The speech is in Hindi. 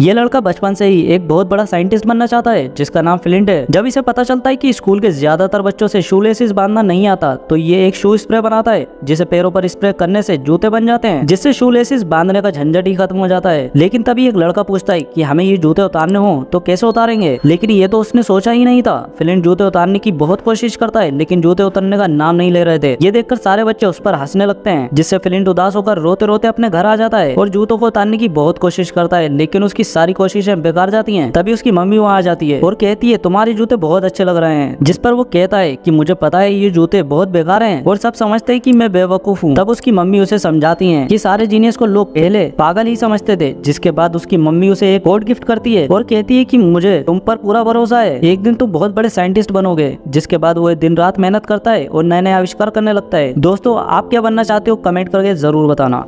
ये लड़का बचपन से ही एक बहुत बड़ा साइंटिस्ट बनना चाहता है जिसका नाम फ्लिंट है जब इसे पता चलता है कि स्कूल के ज्यादातर बच्चों से शू लेसिस बांधना नहीं आता तो ये एक शू स्प्रे बनाता है जिसे पैरों पर स्प्रे करने से जूते बन जाते हैं जिससे शू लेसिस बांधने का झंझट ही खत्म हो जाता है लेकिन तभी एक लड़का पूछता है की हमें ये जूते उतारने हो तो कैसे उतारेंगे लेकिन ये तो उसने सोचा ही नहीं था फ्लिंट जूते उतारने की बहुत कोशिश करता है लेकिन जूते उतरने का नाम नहीं ले रहे थे ये देखकर सारे बच्चे उस पर हंसने लगते हैं जिससे फ्लिंट उदास होकर रोते रोते अपने घर आ जाता है और जूतों को उतारने की बहुत कोशिश करता है लेकिन उसकी सारी कोशिशें बेकार जाती हैं तभी उसकी मम्मी वहाँ आ जाती है और कहती है तुम्हारे जूते बहुत अच्छे लग रहे हैं जिस पर वो कहता है की मुझे पता है ये जूते बहुत बेकार है और सब समझते है की मैं बेवकूफ हूँ तब उसकी मम्मी उसे समझाती है की सारे जीनियस को लोग पहले पागल ही समझते थे जिसके बाद उसकी मम्मी उसे एक कोड गिफ्ट करती है और कहती है की मुझे तुम पर पूरा भरोसा है एक दिन तुम बहुत बड़े साइंटिस्ट बनोगे जिसके बाद वो दिन रात मेहनत करता है और नए नए आविष्कार करने लगता है दोस्तों आप क्या बनना चाहते हो कमेंट करके जरूर बताना